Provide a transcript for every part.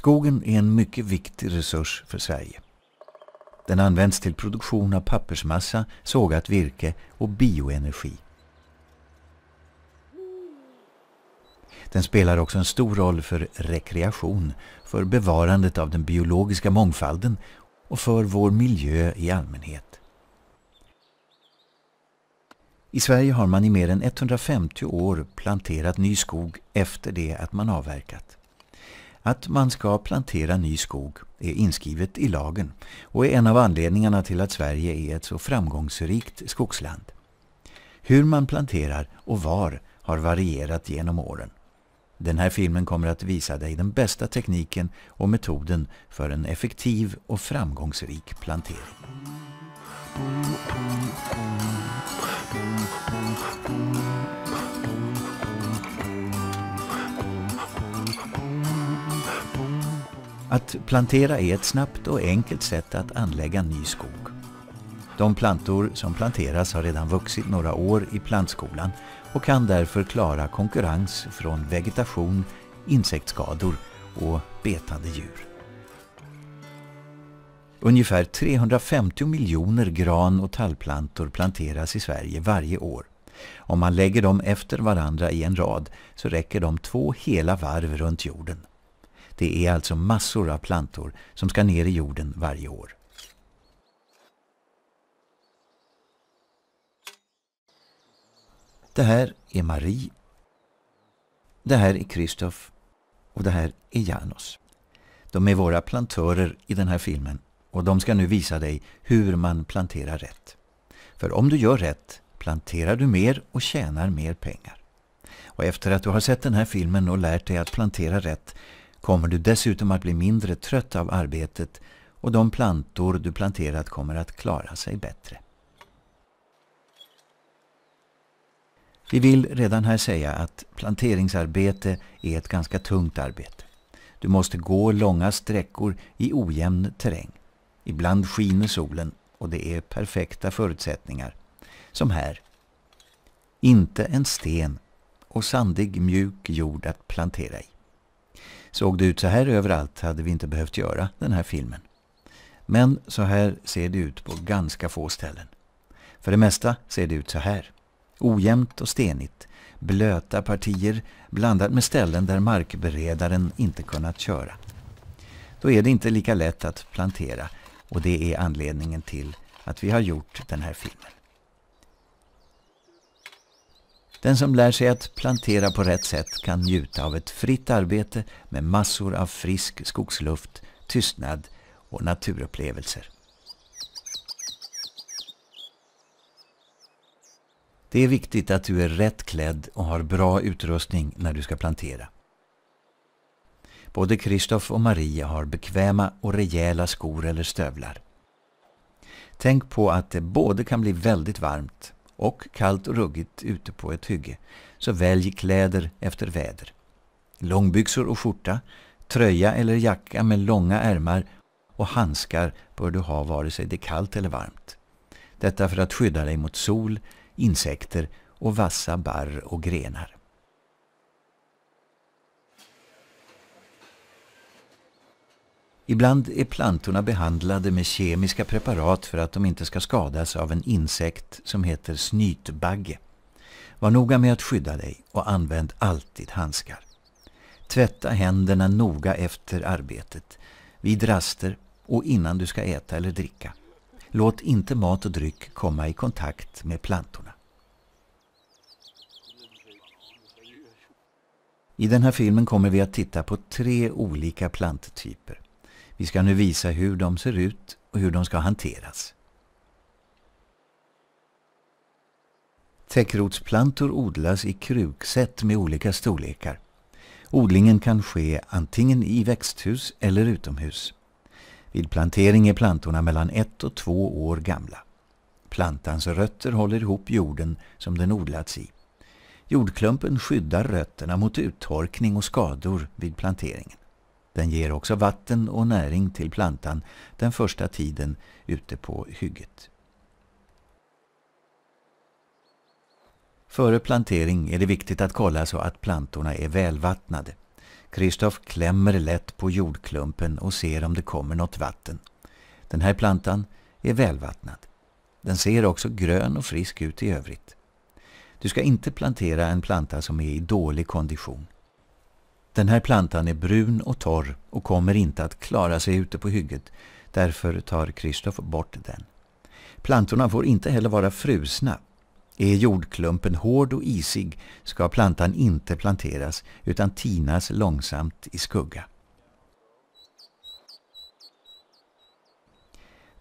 Skogen är en mycket viktig resurs för Sverige. Den används till produktion av pappersmassa, sågat virke och bioenergi. Den spelar också en stor roll för rekreation, för bevarandet av den biologiska mångfalden och för vår miljö i allmänhet. I Sverige har man i mer än 150 år planterat ny skog efter det att man avverkat. Att man ska plantera ny skog är inskrivet i lagen och är en av anledningarna till att Sverige är ett så framgångsrikt skogsland. Hur man planterar och var har varierat genom åren. Den här filmen kommer att visa dig den bästa tekniken och metoden för en effektiv och framgångsrik plantering. Mm. mm, mm, mm Att plantera är ett snabbt och enkelt sätt att anlägga ny skog. De plantor som planteras har redan vuxit några år i plantskolan och kan därför klara konkurrens från vegetation, insektsskador och betande djur. Ungefär 350 miljoner gran och tallplantor planteras i Sverige varje år. Om man lägger dem efter varandra i en rad så räcker de två hela varv runt jorden. Det är alltså massor av plantor som ska ner i jorden varje år. Det här är Marie. Det här är Kristoff. Och det här är Janos. De är våra plantörer i den här filmen och de ska nu visa dig hur man planterar rätt. För om du gör rätt planterar du mer och tjänar mer pengar. Och efter att du har sett den här filmen och lärt dig att plantera rätt kommer du dessutom att bli mindre trött av arbetet och de plantor du planterat kommer att klara sig bättre. Vi vill redan här säga att planteringsarbete är ett ganska tungt arbete. Du måste gå långa sträckor i ojämn terräng. Ibland skiner solen och det är perfekta förutsättningar. Som här. Inte en sten och sandig mjuk jord att plantera i. Såg det ut så här överallt hade vi inte behövt göra den här filmen. Men så här ser det ut på ganska få ställen. För det mesta ser det ut så här. Ojämnt och stenigt, blöta partier blandat med ställen där markberedaren inte kunnat köra. Då är det inte lika lätt att plantera och det är anledningen till att vi har gjort den här filmen. Den som lär sig att plantera på rätt sätt kan njuta av ett fritt arbete med massor av frisk skogsluft, tystnad och naturupplevelser. Det är viktigt att du är rätt klädd och har bra utrustning när du ska plantera. Både Kristoff och Maria har bekväma och rejäla skor eller stövlar. Tänk på att det både kan bli väldigt varmt och kallt och ruggigt ute på ett hygge, så välj kläder efter väder. Långbyxor och skjorta, tröja eller jacka med långa ärmar och handskar bör du ha vare sig det är kallt eller varmt. Detta för att skydda dig mot sol, insekter och vassa barr och grenar. Ibland är plantorna behandlade med kemiska preparat för att de inte ska skadas av en insekt som heter snytbagge. Var noga med att skydda dig och använd alltid handskar. Tvätta händerna noga efter arbetet, vid raster och innan du ska äta eller dricka. Låt inte mat och dryck komma i kontakt med plantorna. I den här filmen kommer vi att titta på tre olika planttyper. Vi ska nu visa hur de ser ut och hur de ska hanteras. Täckrotsplantor odlas i kruksätt med olika storlekar. Odlingen kan ske antingen i växthus eller utomhus. Vid plantering är plantorna mellan ett och två år gamla. Plantans rötter håller ihop jorden som den odlats i. Jordklumpen skyddar rötterna mot uttorkning och skador vid planteringen. Den ger också vatten och näring till plantan den första tiden ute på hygget. Före plantering är det viktigt att kolla så att plantorna är välvattnade. Kristoff klämmer lätt på jordklumpen och ser om det kommer något vatten. Den här plantan är välvattnad. Den ser också grön och frisk ut i övrigt. Du ska inte plantera en planta som är i dålig kondition. Den här plantan är brun och torr och kommer inte att klara sig ute på hygget. Därför tar Kristoff bort den. Plantorna får inte heller vara frusna. Är jordklumpen hård och isig ska plantan inte planteras utan tinas långsamt i skugga.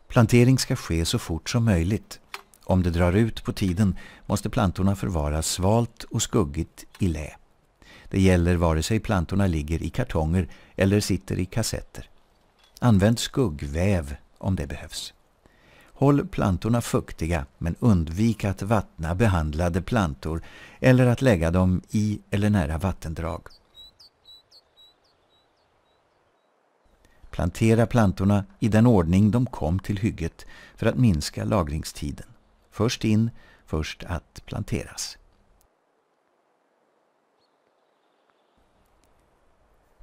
Plantering ska ske så fort som möjligt. Om det drar ut på tiden måste plantorna förvaras svalt och skuggigt i lä. Det gäller vare sig plantorna ligger i kartonger eller sitter i kassetter. Använd skuggväv om det behövs. Håll plantorna fuktiga men undvik att vattna behandlade plantor eller att lägga dem i eller nära vattendrag. Plantera plantorna i den ordning de kom till hygget för att minska lagringstiden. Först in, först att planteras.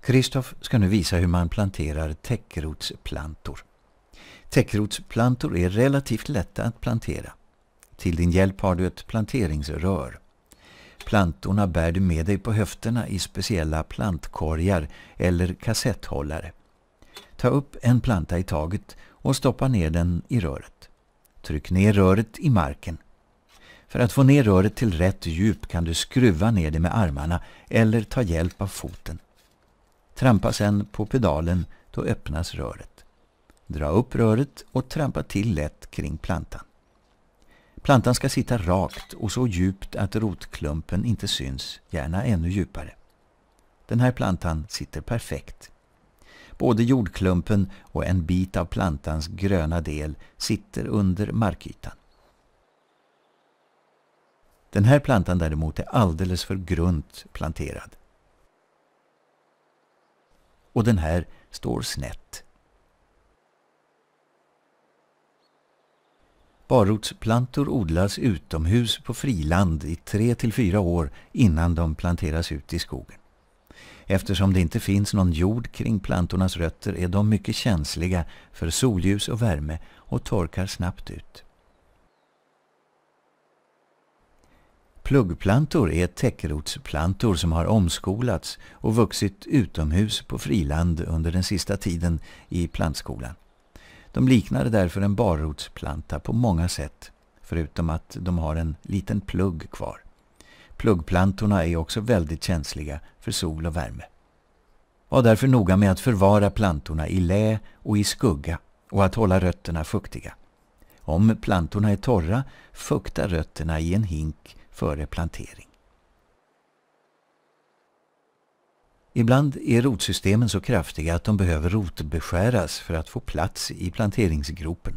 Kristoff ska nu visa hur man planterar täckrotsplantor. Täckrotsplantor är relativt lätta att plantera. Till din hjälp har du ett planteringsrör. Plantorna bär du med dig på höfterna i speciella plantkorgar eller kassetthållare. Ta upp en planta i taget och stoppa ner den i röret. Tryck ner röret i marken. För att få ner röret till rätt djup kan du skruva ner det med armarna eller ta hjälp av foten. Trampa sedan på pedalen, då öppnas röret. Dra upp röret och trampa till lätt kring plantan. Plantan ska sitta rakt och så djupt att rotklumpen inte syns, gärna ännu djupare. Den här plantan sitter perfekt. Både jordklumpen och en bit av plantans gröna del sitter under markytan. Den här plantan däremot är alldeles för grunt planterad och den här står snett. Barrotsplantor odlas utomhus på friland i tre till fyra år innan de planteras ut i skogen. Eftersom det inte finns någon jord kring plantornas rötter är de mycket känsliga för solljus och värme och torkar snabbt ut. Pluggplantor är täckrotsplantor som har omskolats och vuxit utomhus på friland under den sista tiden i plantskolan. De liknar därför en barrotsplanta på många sätt, förutom att de har en liten plugg kvar. Pluggplantorna är också väldigt känsliga för sol och värme. Var därför noga med att förvara plantorna i lä och i skugga och att hålla rötterna fuktiga. Om plantorna är torra, fukta rötterna i en hink före plantering. Ibland är rotsystemen så kraftiga att de behöver rotbeskäras för att få plats i planteringsgropen.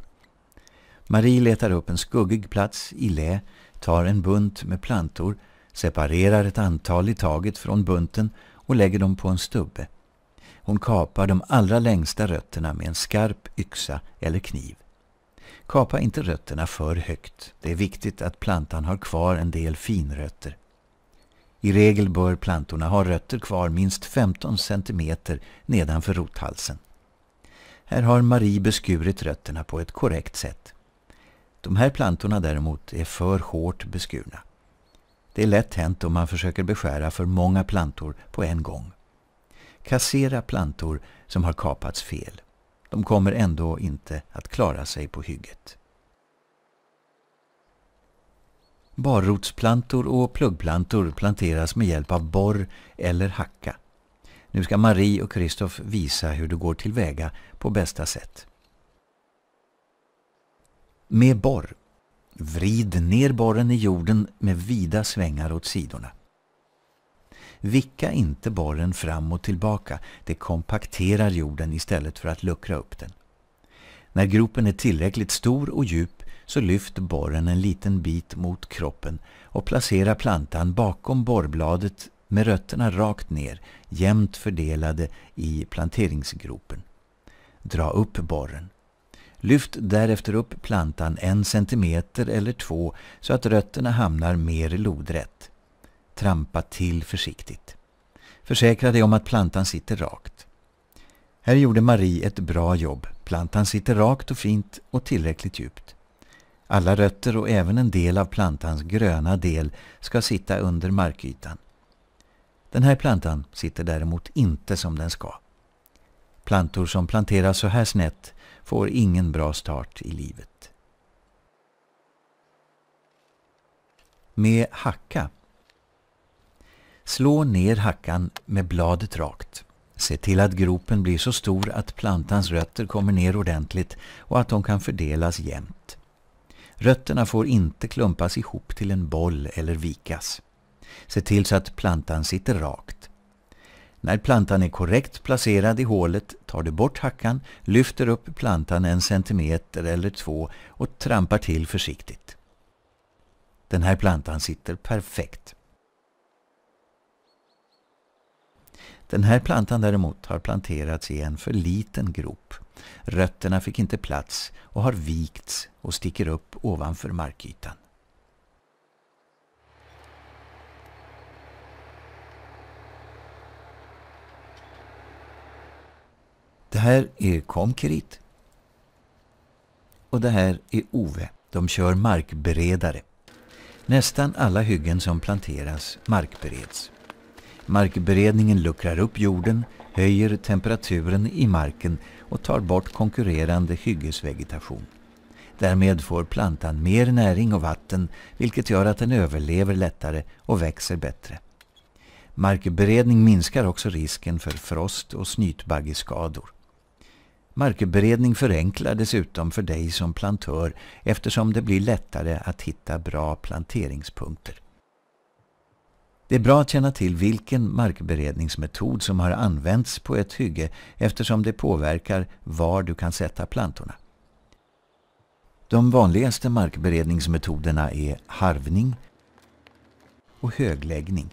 Marie letar upp en skuggig plats i lä, tar en bunt med plantor, separerar ett antal i taget från bunten och lägger dem på en stubbe. Hon kapar de allra längsta rötterna med en skarp yxa eller kniv. Kapa inte rötterna för högt. Det är viktigt att plantan har kvar en del finrötter. I regel bör plantorna ha rötter kvar minst 15 cm nedanför rothalsen. Här har Marie beskurit rötterna på ett korrekt sätt. De här plantorna däremot är för hårt beskurna. Det är lätt hänt om man försöker beskära för många plantor på en gång. Kassera plantor som har kapats fel. De kommer ändå inte att klara sig på hygget. Barrotsplantor och pluggplantor planteras med hjälp av borr eller hacka. Nu ska Marie och Kristoff visa hur du går tillväga på bästa sätt. Med borr. Vrid ner borren i jorden med vida svängar åt sidorna. Vicka inte borren fram och tillbaka, det kompakterar jorden istället för att luckra upp den. När gropen är tillräckligt stor och djup så lyft borren en liten bit mot kroppen och placera plantan bakom borrbladet med rötterna rakt ner, jämnt fördelade i planteringsgropen. Dra upp borren. Lyft därefter upp plantan en centimeter eller två så att rötterna hamnar mer lodrätt. Trampa till försiktigt. Försäkra dig om att plantan sitter rakt. Här gjorde Marie ett bra jobb. Plantan sitter rakt och fint och tillräckligt djupt. Alla rötter och även en del av plantans gröna del ska sitta under markytan. Den här plantan sitter däremot inte som den ska. Plantor som planteras så här snett får ingen bra start i livet. Med hacka Slå ner hackan med bladet rakt. Se till att gropen blir så stor att plantans rötter kommer ner ordentligt och att de kan fördelas jämnt. Rötterna får inte klumpas ihop till en boll eller vikas. Se till så att plantan sitter rakt. När plantan är korrekt placerad i hålet tar du bort hackan, lyfter upp plantan en centimeter eller två och trampar till försiktigt. Den här plantan sitter perfekt. Den här plantan däremot har planterats i en för liten grop. Rötterna fick inte plats och har vikts och sticker upp ovanför markytan. Det här är konkrit. Och det här är Ove. De kör markberedare. Nästan alla hyggen som planteras markbereds. Markberedningen luckrar upp jorden, höjer temperaturen i marken och tar bort konkurrerande hyggesvegetation. Därmed får plantan mer näring och vatten vilket gör att den överlever lättare och växer bättre. Markberedning minskar också risken för frost och snytbaggeskador. Markberedning förenklar dessutom för dig som plantör eftersom det blir lättare att hitta bra planteringspunkter. Det är bra att känna till vilken markberedningsmetod som har använts på ett hygge eftersom det påverkar var du kan sätta plantorna. De vanligaste markberedningsmetoderna är harvning och högläggning.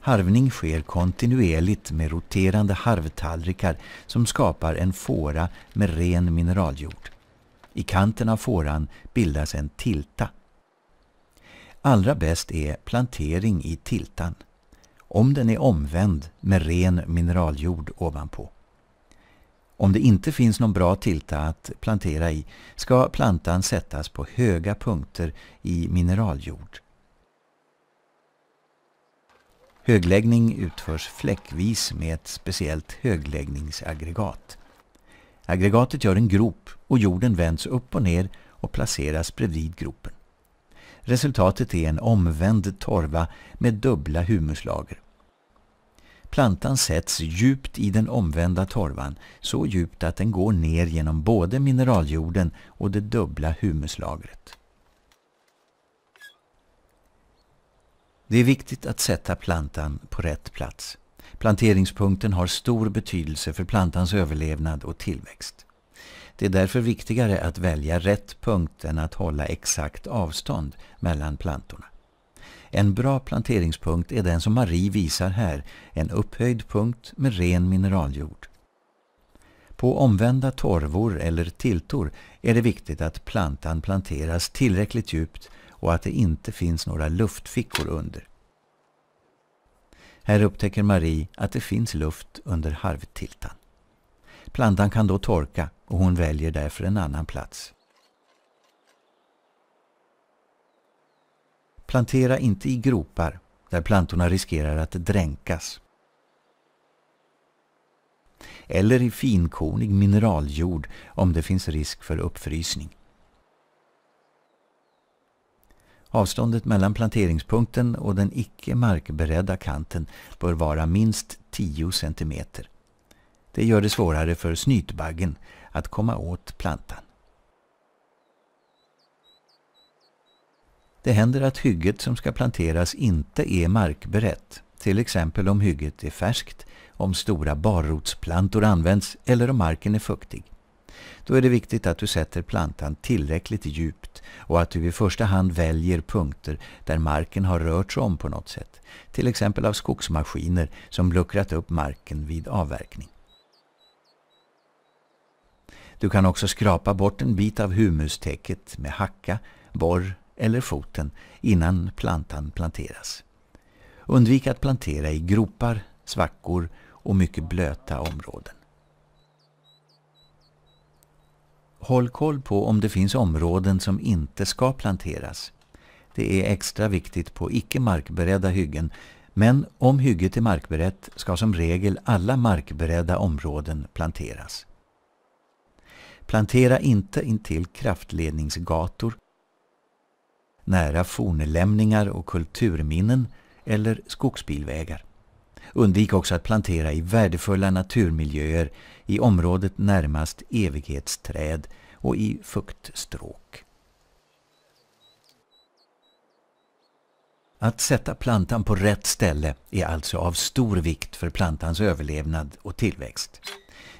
Harvning sker kontinuerligt med roterande harvtallrikar som skapar en fåra med ren mineraljord. I kanten av fåran bildas en tilta Allra bäst är plantering i tiltan, om den är omvänd med ren mineraljord ovanpå. Om det inte finns någon bra tilta att plantera i ska plantan sättas på höga punkter i mineraljord. Högläggning utförs fläckvis med ett speciellt högläggningsaggregat. Aggregatet gör en grop och jorden vänds upp och ner och placeras bredvid gropen. Resultatet är en omvänd torva med dubbla humuslager. Plantan sätts djupt i den omvända torvan, så djupt att den går ner genom både mineraljorden och det dubbla humuslagret. Det är viktigt att sätta plantan på rätt plats. Planteringspunkten har stor betydelse för plantans överlevnad och tillväxt. Det är därför viktigare att välja rätt punkt än att hålla exakt avstånd mellan plantorna. En bra planteringspunkt är den som Marie visar här, en upphöjd punkt med ren mineraljord. På omvända torvor eller tiltor är det viktigt att plantan planteras tillräckligt djupt och att det inte finns några luftfickor under. Här upptäcker Marie att det finns luft under harvtiltan. Plantan kan då torka och hon väljer därför en annan plats. Plantera inte i gropar där plantorna riskerar att dränkas. Eller i finkornig mineraljord om det finns risk för uppfrysning. Avståndet mellan planteringspunkten och den icke markberedda kanten bör vara minst 10 centimeter. Det gör det svårare för snytbaggen att komma åt plantan. Det händer att hygget som ska planteras inte är markberett, till exempel om hygget är färskt, om stora barrotsplantor används eller om marken är fuktig. Då är det viktigt att du sätter plantan tillräckligt djupt och att du i första hand väljer punkter där marken har rört sig om på något sätt, till exempel av skogsmaskiner som luckrat upp marken vid avverkning. Du kan också skrapa bort en bit av humustäcket med hacka, borr eller foten innan plantan planteras. Undvik att plantera i gropar, svackor och mycket blöta områden. Håll koll på om det finns områden som inte ska planteras. Det är extra viktigt på icke markberedda hyggen men om hygget är markberett ska som regel alla markberedda områden planteras. Plantera inte intill kraftledningsgator, nära fornlämningar och kulturminnen eller skogsbilvägar. Undvik också att plantera i värdefulla naturmiljöer i området närmast evighetsträd och i fuktstråk. Att sätta plantan på rätt ställe är alltså av stor vikt för plantans överlevnad och tillväxt.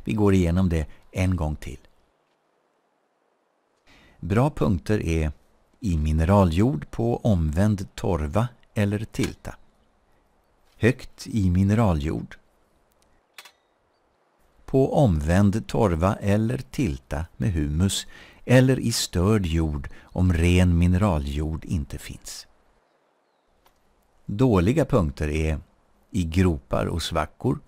Vi går igenom det en gång till. Bra punkter är i mineraljord på omvänd torva eller tilta. Högt i mineraljord. På omvänd torva eller tilta med humus eller i störd jord om ren mineraljord inte finns. Dåliga punkter är i gropar och svackor,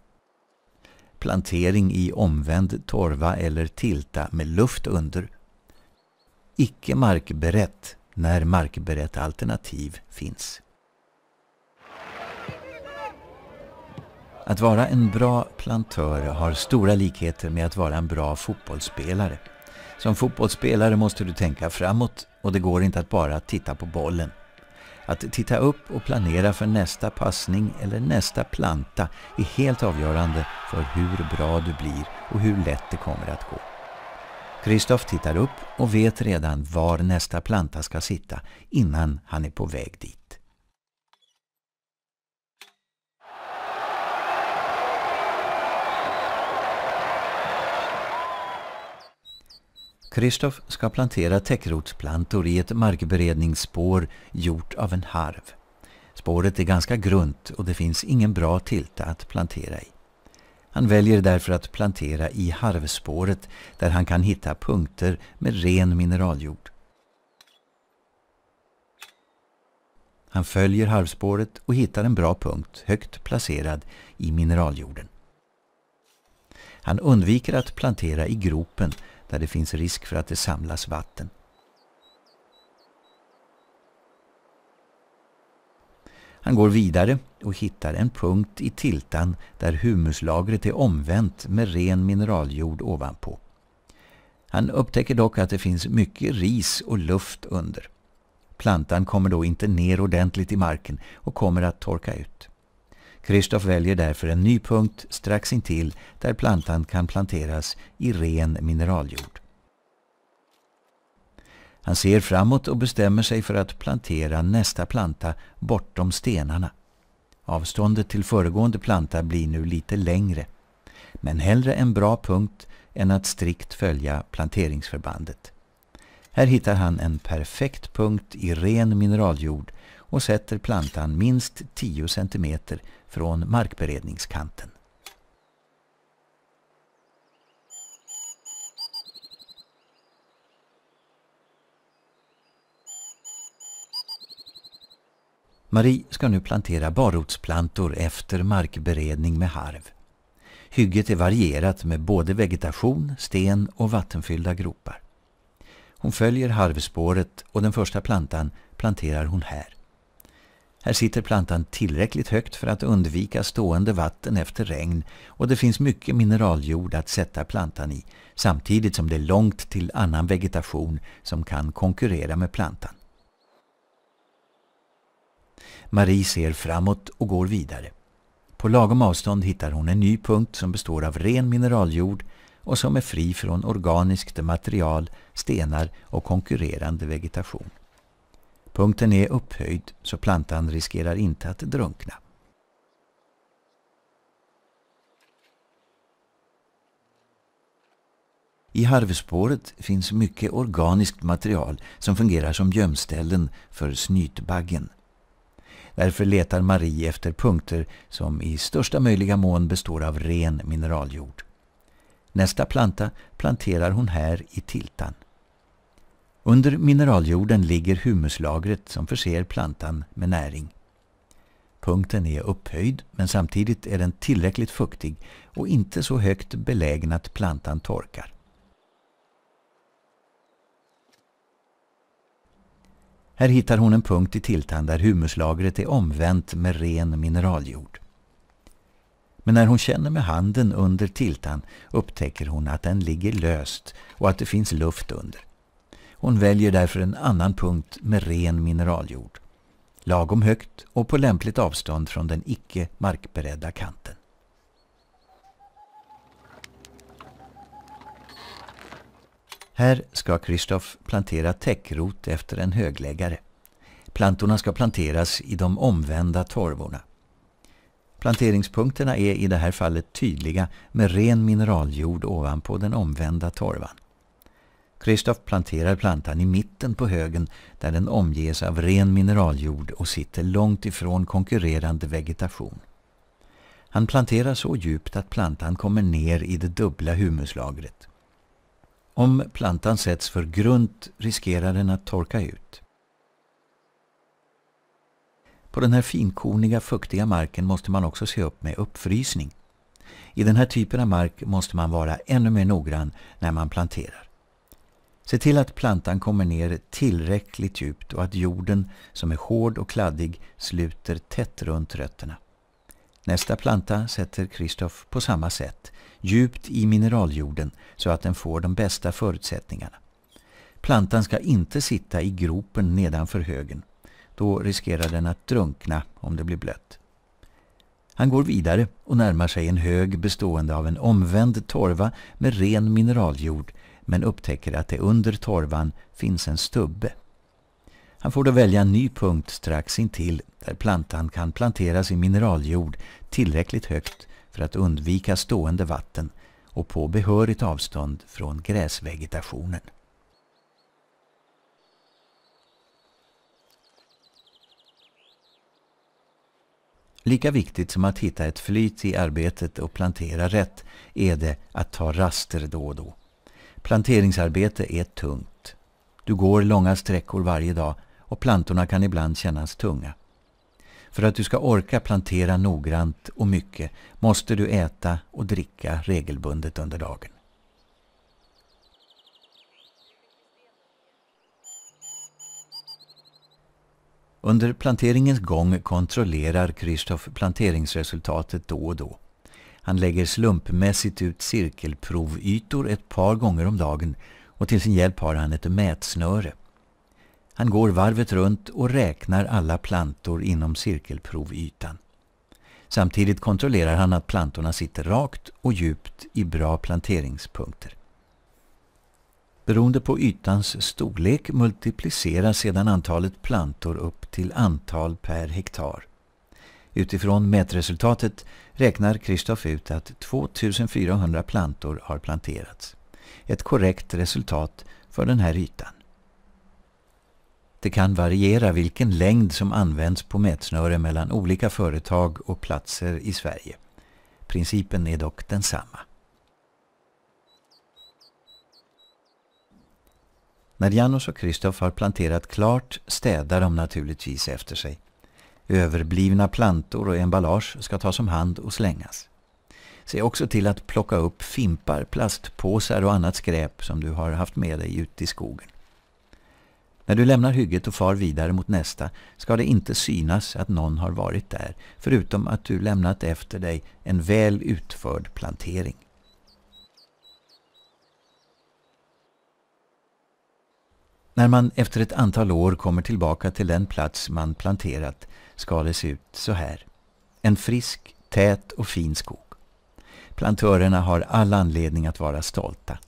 plantering i omvänd torva eller tilta med luft under icke markberett när markberett alternativ finns. Att vara en bra plantör har stora likheter med att vara en bra fotbollsspelare. Som fotbollsspelare måste du tänka framåt och det går inte att bara titta på bollen. Att titta upp och planera för nästa passning eller nästa planta är helt avgörande för hur bra du blir och hur lätt det kommer att gå. Kristoff tittar upp och vet redan var nästa planta ska sitta innan han är på väg dit. Kristoff ska plantera täckrotsplantor i ett markberedningsspår gjort av en harv. Spåret är ganska grunt och det finns ingen bra tilta att plantera i. Han väljer därför att plantera i harvspåret där han kan hitta punkter med ren mineraljord. Han följer harvspåret och hittar en bra punkt högt placerad i mineraljorden. Han undviker att plantera i gropen där det finns risk för att det samlas vatten. Han går vidare och hittar en punkt i tiltan där humuslagret är omvänt med ren mineraljord ovanpå. Han upptäcker dock att det finns mycket ris och luft under. Plantan kommer då inte ner ordentligt i marken och kommer att torka ut. Kristoff väljer därför en ny punkt strax intill där plantan kan planteras i ren mineraljord. Han ser framåt och bestämmer sig för att plantera nästa planta bortom stenarna. Avståndet till föregående planta blir nu lite längre. Men hellre en bra punkt än att strikt följa planteringsförbandet. Här hittar han en perfekt punkt i ren mineraljord och sätter plantan minst 10 cm från markberedningskanten. Marie ska nu plantera barrotsplantor efter markberedning med harv. Hygget är varierat med både vegetation, sten och vattenfyllda gropar. Hon följer harvspåret och den första plantan planterar hon här. Här sitter plantan tillräckligt högt för att undvika stående vatten efter regn och det finns mycket mineraljord att sätta plantan i samtidigt som det är långt till annan vegetation som kan konkurrera med plantan. Marie ser framåt och går vidare. På lagom avstånd hittar hon en ny punkt som består av ren mineraljord och som är fri från organiskt material, stenar och konkurrerande vegetation. Punkten är upphöjd så plantan riskerar inte att drunkna. I harvspåret finns mycket organiskt material som fungerar som gömställen för snytbaggen. Därför letar Marie efter punkter som i största möjliga mån består av ren mineraljord. Nästa planta planterar hon här i tiltan. Under mineraljorden ligger humuslagret som förser plantan med näring. Punkten är upphöjd men samtidigt är den tillräckligt fuktig och inte så högt belägen att plantan torkar. Här hittar hon en punkt i Tiltan där humuslagret är omvänt med ren mineraljord. Men när hon känner med handen under Tiltan upptäcker hon att den ligger löst och att det finns luft under. Hon väljer därför en annan punkt med ren mineraljord. Lagom högt och på lämpligt avstånd från den icke markberedda kanten. Här ska Kristoff plantera täckrot efter en högläggare. Plantorna ska planteras i de omvända torvorna. Planteringspunkterna är i det här fallet tydliga med ren mineraljord ovanpå den omvända torvan. Kristoff planterar plantan i mitten på högen där den omges av ren mineraljord och sitter långt ifrån konkurrerande vegetation. Han planterar så djupt att plantan kommer ner i det dubbla humuslagret. Om plantan sätts för grunt riskerar den att torka ut. På den här finkorniga, fuktiga marken måste man också se upp med uppfrysning. I den här typen av mark måste man vara ännu mer noggrann när man planterar. Se till att plantan kommer ner tillräckligt djupt och att jorden, som är hård och kladdig, sluter tätt runt rötterna. Nästa planta sätter Kristoff på samma sätt, djupt i mineraljorden så att den får de bästa förutsättningarna. Plantan ska inte sitta i gropen nedanför högen. Då riskerar den att drunkna om det blir blött. Han går vidare och närmar sig en hög bestående av en omvänd torva med ren mineraljord men upptäcker att det under torvan finns en stubbe. Han får då välja en ny punkt strax intill där plantan kan planteras i mineraljord tillräckligt högt för att undvika stående vatten och på behörigt avstånd från gräsvegetationen. Lika viktigt som att hitta ett flyt i arbetet och plantera rätt är det att ta raster då och då. Planteringsarbete är tungt. Du går långa sträckor varje dag och plantorna kan ibland kännas tunga. För att du ska orka plantera noggrant och mycket måste du äta och dricka regelbundet under dagen. Under planteringens gång kontrollerar Kristoff planteringsresultatet då och då. Han lägger slumpmässigt ut cirkelprovytor ett par gånger om dagen och till sin hjälp har han ett mätsnöre. Han går varvet runt och räknar alla plantor inom cirkelprovytan. Samtidigt kontrollerar han att plantorna sitter rakt och djupt i bra planteringspunkter. Beroende på ytans storlek multipliceras sedan antalet plantor upp till antal per hektar. Utifrån mätresultatet räknar Kristoff ut att 2400 plantor har planterats. Ett korrekt resultat för den här ytan. Det kan variera vilken längd som används på mätsnöre mellan olika företag och platser i Sverige. Principen är dock densamma. När Janos och Kristoff har planterat klart städar de naturligtvis efter sig. Överblivna plantor och emballage ska tas om hand och slängas. Se också till att plocka upp fimpar, plastpåsar och annat skräp som du har haft med dig ute i skogen. När du lämnar hygget och far vidare mot nästa ska det inte synas att någon har varit där, förutom att du lämnat efter dig en väl utförd plantering. När man efter ett antal år kommer tillbaka till den plats man planterat ska det se ut så här. En frisk, tät och fin skog. Plantörerna har all anledning att vara stolta.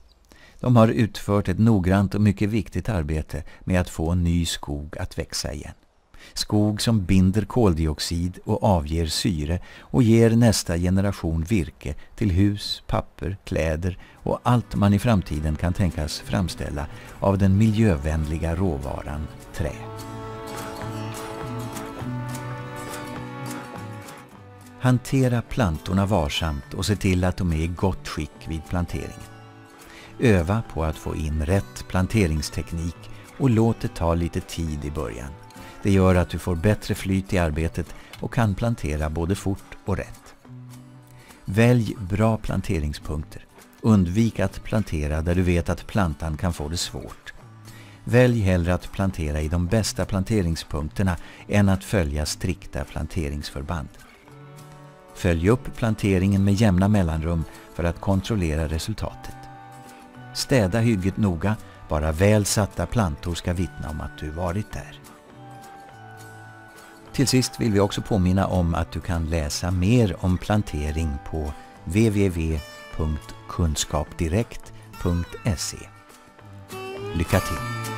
De har utfört ett noggrant och mycket viktigt arbete med att få en ny skog att växa igen. Skog som binder koldioxid och avger syre och ger nästa generation virke till hus, papper, kläder och allt man i framtiden kan tänkas framställa av den miljövänliga råvaran trä. Hantera plantorna varsamt och se till att de är i gott skick vid planteringen. Öva på att få in rätt planteringsteknik och låt det ta lite tid i början. Det gör att du får bättre flyt i arbetet och kan plantera både fort och rätt. Välj bra planteringspunkter. Undvik att plantera där du vet att plantan kan få det svårt. Välj hellre att plantera i de bästa planteringspunkterna än att följa strikta planteringsförband. Följ upp planteringen med jämna mellanrum för att kontrollera resultatet. Städa hygget noga, bara väl satta plantor ska vittna om att du varit där. Till sist vill vi också påminna om att du kan läsa mer om plantering på www.kunskapdirekt.se. Lycka till!